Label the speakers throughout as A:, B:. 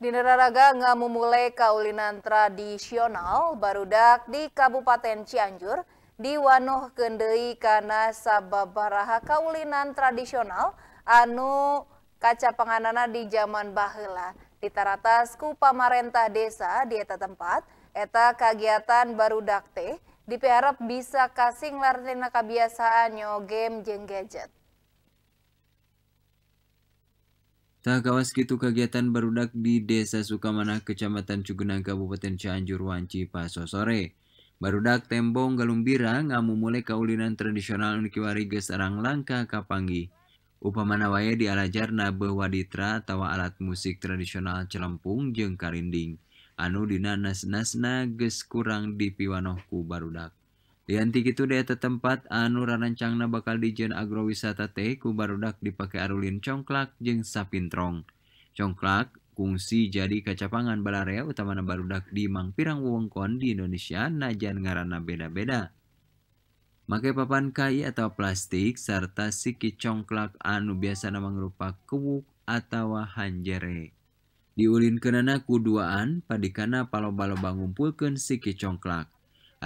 A: Di neraraga nggak memulai kaulinan tradisional barudak di Kabupaten Cianjur di Wanoh Kendei karena sababaraha kaulinan tradisional anu kaca penganana di zaman bahela di ku pamarentah desa di eta tempat eta kegiatan barudak teh diharap bisa kasing lartina kebiasaan nyogem jenggejet. jeng gadget. kawawaskitu kegiatan barudak di desa Sukamana Kecamatan Jugen Kabupaten Canjur Wacipa soosore barudak tembong galung birang kamu mulai kaulinan tradisional Nikiwari gerang lakah kapangi upamanawaye di alajarna bewaditra tawa alat musik tradisional Celmpung jeng karrinding anudina nasnasnages kurang di piwanoku barudak tinggi dia tempat anurancangna bakal dijen agrowisata Tekubardak dipakai Arullin congklak J sappinrong congklak fungsi jadi kacapangan balaria utama barudak di Mang pirangwengkon di Indonesia Najan ngaana beda-beda makaai papan kayi atau plastik serta siki congklak anu biasa namagrupa kemuk atau han jere diullin kenana kuduaan Pakana pallo-balo bang ngumpul keun Siki congklak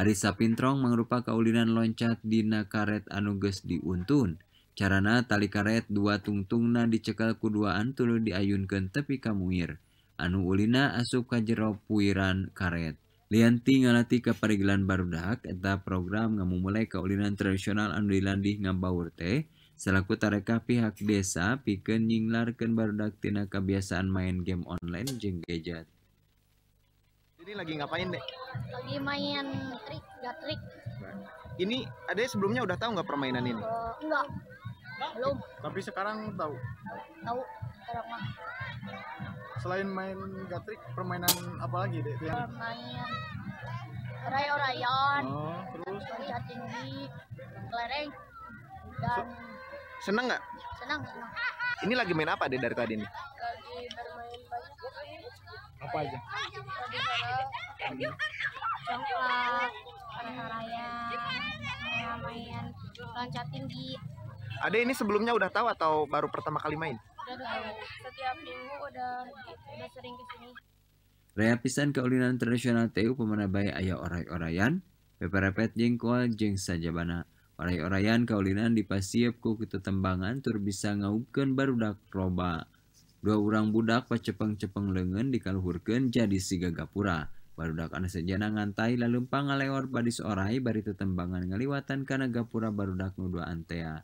A: Arisa pinttro menrupa kaulinan loncak Dina karet anuges diuntun carana tali karet dua tungtung nah dicekal kuduan Tulu diayunkan tepi kamuuir anu Ulina asuka jero puiran karet Lianti ngalatih ke perigilan bardak enta program kamu mulai kaulinan tradisional Andlandi ngambawurte selaku tareeka pihak desa pique nyinglarkenbardak Ti kebiasaan main game online jengkejati Ini lagi ngapain, Dek? Lagi main trik, gatrik. Nah, ini ada sebelumnya udah tahu nggak permainan ini? Uh, enggak. Belum. Tapi sekarang tahu. Tahu. Sekarang mah. Selain main gatrik, permainan apa lagi, Dek? Permainan rayon-rayon. Oh, terus Lihat tinggi, kelereng dan so, Seneng nggak? Seneng, seneng. Ini lagi main apa deh dari tadi nih? apa aja coklat raya main loncat tinggi ada ini sebelumnya udah tahu atau baru pertama kali main udah tahu setiap minggu udah udah sering kesini Raya pisan kaulinan tradisional TU pemanabaya ayah orai-orayan, peperepet jengkol jeng sajabana. Orai-orayan kaulinan dipasiep ku ketetembangan tur bisa baru udah roba. urang budak Pak cepangg-cepeng lengen dikalhurken jadi siga gapura. barudak sejan nganntaai lalumpanga leor padis ori dari tetembangan ngliwatan karena gapura barudaknu dua antea.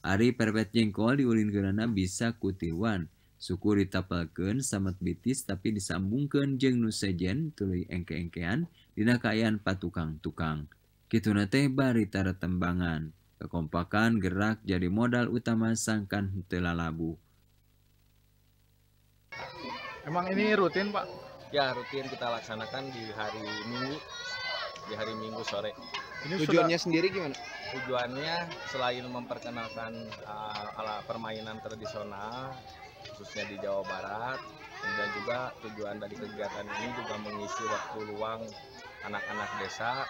A: Ari perpet jengkol di uring Greana bisa kutiwan. Suku dittapelken sama bitis tapi disambung ke jengnu Sejen tuli engke-engkean dinakaian Pak tukang tukang. Kitu teh baritarambangan. kekompakan gerak jadi modal utama sangkan hutela labu. Emang ini rutin Pak? Ya rutin kita laksanakan di hari Minggu, di hari Minggu sore. Ini Tujuannya sudah... sendiri gimana? Tujuannya selain memperkenalkan uh, ala permainan tradisional, khususnya di Jawa Barat, dan juga tujuan dari kegiatan ini juga mengisi waktu luang anak-anak desa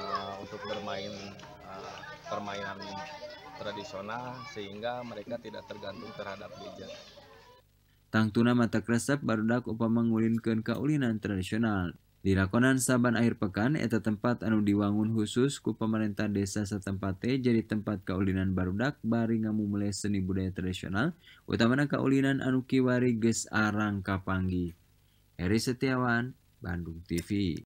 A: uh, untuk bermain uh, permainan tradisional sehingga mereka tidak tergantung terhadap gadget. tuna mata resep barudak upagullinkan kaulinan tradisional di lakonan saban air pekan eta tempat anu diwangun khususku pemerintah Des desa setempate jadi tempat kaulinan barudak baru nga mulai seni budaya tradisional utamanya kaulinan Anu Kiwari Ge Arang kapanggi Eri Setiawan Bandung TV.